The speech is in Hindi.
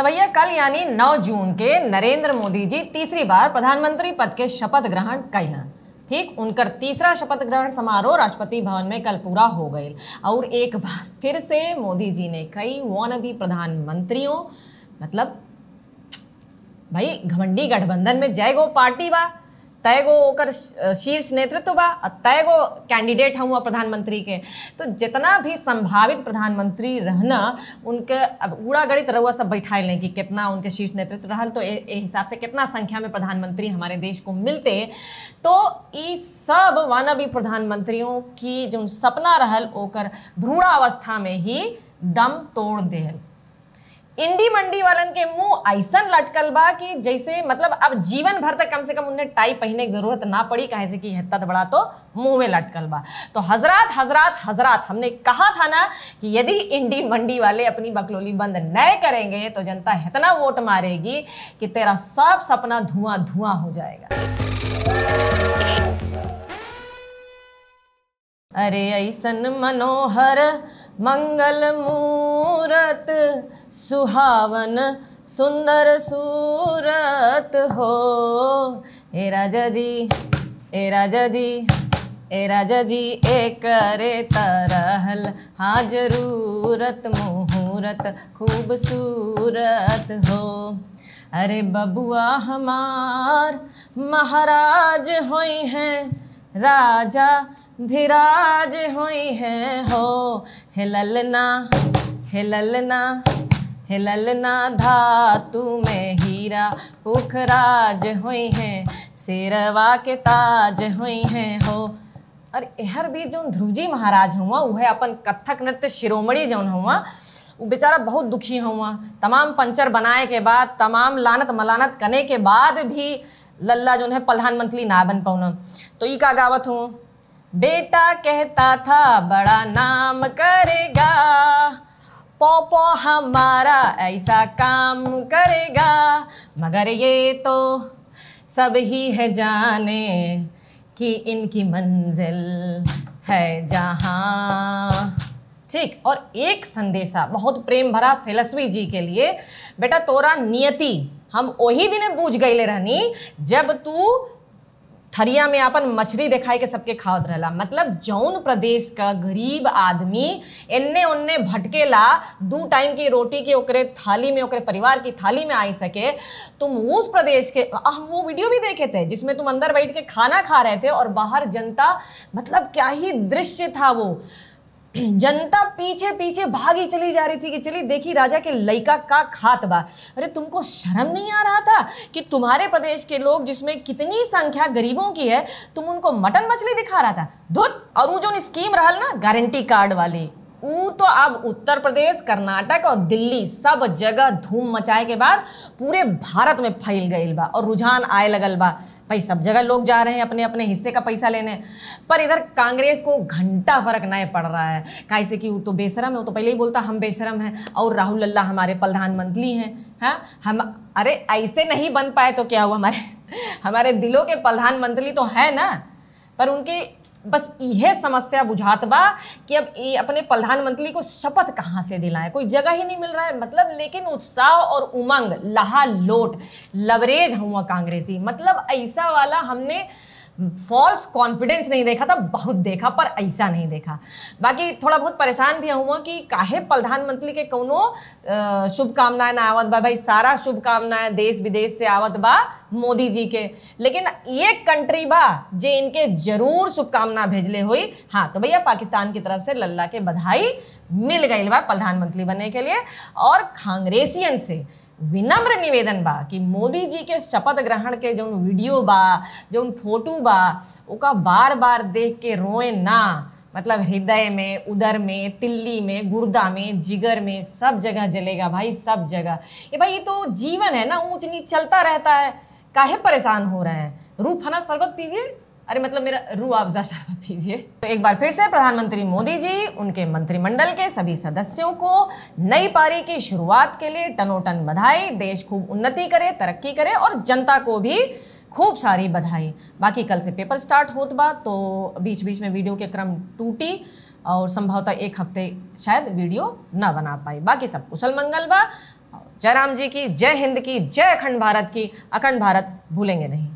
तो भैया कल यानी 9 जून के नरेंद्र मोदी जी तीसरी बार प्रधानमंत्री पद के शपथ ग्रहण कैला ठीक उनकर तीसरा शपथ ग्रहण समारोह राष्ट्रपति भवन में कल पूरा हो गए और एक बार फिर से मोदी जी ने कई वन भी प्रधानमंत्रियों मतलब भाई घमंडी गठबंधन में जय गो पार्टी बा तयगो ओकर शीर्ष नेतृत्व बा तय तयगो कैंडिडेट हम प्रधानमंत्री के तो जितना भी संभावित प्रधानमंत्री रहना उनके अब उड़ा गणित रउआ सब बैठाए लें कि कितना उनके शीर्ष नेतृत्व रहा तो ए हिसाब से कितना संख्या में प्रधानमंत्री हमारे देश को मिलते तो ये सब वाना भी प्रधानमंत्रियों की जो सपना रहल ओकर भ्रूणावस्था में ही दम तोड़ दिल इंडी मंडी वालन के मुंह ऐसा लटकल बा कि जैसे मतलब अब जीवन भर तक कम से कम उन्हें टाई पहनने की जरूरत ना पड़ी कहे से कि हत्या बड़ा तो मुंह में लटकल बा तो हजरात हजरात हजरात हमने कहा था ना कि यदि इंडी मंडी वाले अपनी बकलोली बंद न करेंगे तो जनता इतना वोट मारेगी कि तेरा सब सपना धुआं धुआं हो जाएगा अरे ऐसन मनोहर मंगल मूरत सुहावन सुंदर सूरत हो ए राजा जी ए राजा जी ए राजा जी ए करे तरहल हाँ जरूरत मुहूर्त खूबसूरत हो अरे बबुआ हमार महाराज होई हैं राजा धीराज हुई है हो हिललना हिललना हिललना धातु में हीरा पुखराज हुई है सिरवा के ताज हुई है हो और एहर भी जो ध्रुवजी महाराज हुआ वह अपन कथक नृत्य शिरोमणि जौन हुआ वो बेचारा बहुत दुखी हुआ तमाम पंचर बनाए के बाद तमाम लानत मलानत करने के बाद भी लल्ला जो है प्रधानमंत्री ना बन पाऊँ तो ये का गावत हूँ बेटा कहता था बड़ा नाम करेगा पोपो हमारा ऐसा काम करेगा मगर ये तो सब ही है जाने कि इनकी मंजिल है जहाँ ठीक और एक संदेशा बहुत प्रेम भरा फिलसवी जी के लिए बेटा तोरा नियति हम वही दिन बूझ गए रहनी जब तू थरिया में अपन मछली देखा के सबके खावत रहला मतलब जौन प्रदेश का गरीब आदमी एन्ने ओन्ने भटकेला दो टाइम की रोटी के ओकरे थाली में ओकरे परिवार की थाली में आई सके तुम उस प्रदेश के हम वो वीडियो भी देखे थे जिसमें तुम अंदर बैठ के खाना खा रहे थे और बाहर जनता मतलब क्या ही दृश्य था वो जनता पीछे पीछे भागी चली जा रही थी कि चलिए देखी राजा के लड़का का खात बा अरे तुमको शर्म नहीं आ रहा था कि तुम्हारे प्रदेश के लोग जिसमें कितनी संख्या गरीबों की है तुम उनको मटन मछली दिखा रहा था धुत और वो जो स्कीम रहा ना गारंटी कार्ड वाली ऊ तो अब उत्तर प्रदेश कर्नाटक और दिल्ली सब जगह धूम मचाए के बाद पूरे भारत में फैल गई बा और रुझान आए लगल बा भाई सब जगह लोग जा रहे हैं अपने अपने हिस्से का पैसा लेने पर इधर कांग्रेस को घंटा फर्क नहीं पड़ रहा है कैसे कि वो तो बेशरम है वो तो पहले ही बोलता हम बेशरम हैं और राहुल लल्ला हमारे प्रधानमंत्री हैं हाँ हम अरे ऐसे नहीं बन पाए तो क्या हुआ हमारे हमारे दिलों के प्रधानमंत्री तो है ना पर उनकी बस यह समस्या बुझात बा कि अब ये अपने प्रधानमंत्री को शपथ कहाँ से दिलाएं कोई जगह ही नहीं मिल रहा है मतलब लेकिन उत्साह और उमंग लहा लोट लवरेज हुआ कांग्रेसी मतलब ऐसा वाला हमने फॉल्स कॉन्फिडेंस नहीं देखा था बहुत देखा पर ऐसा नहीं देखा बाकी थोड़ा बहुत परेशान भी हुआ कि काहे प्रधानमंत्री के कौनो शुभकामनाएं ना आवत बा भाई सारा शुभकामनाएं देश विदेश से आवत बा मोदी जी के लेकिन ये कंट्री बा जे इनके जरूर शुभकामना भेजले हुई हाँ तो भैया पाकिस्तान की तरफ से लल्ला के बधाई मिल गई बा प्रधानमंत्री बनने के लिए और कांग्रेसियन से विनम्र निवेदन बा कि मोदी जी के शपथ ग्रहण के जो वीडियो बा जो फोटो बा उका बार बार देख के रोए ना मतलब हृदय में उदर में तिल्ली में गुर्दा में जिगर में सब जगह जलेगा भाई सब जगह ये भाई ये तो जीवन है ना ऊंच नीच चलता रहता है काहे परेशान हो रहे हैं रू फना शरबत पीजिए अरे मतलब मेरा रू अफजा शरबत पीजिए तो एक बार फिर से प्रधानमंत्री मोदी जी उनके मंत्रिमंडल के सभी सदस्यों को नई पारी की शुरुआत के लिए टनोटन बधाई देश खूब उन्नति करे तरक्की करे और जनता को भी खूब सारी बधाई बाकी कल से पेपर स्टार्ट होत बा तो बीच बीच में वीडियो के क्रम टूटी और संभवतः एक हफ्ते शायद वीडियो ना बना पाई बाकी सब कुशल मंगल बा जयराम जी की जय हिंद की जय अखंड भारत की अखंड भारत भूलेंगे नहीं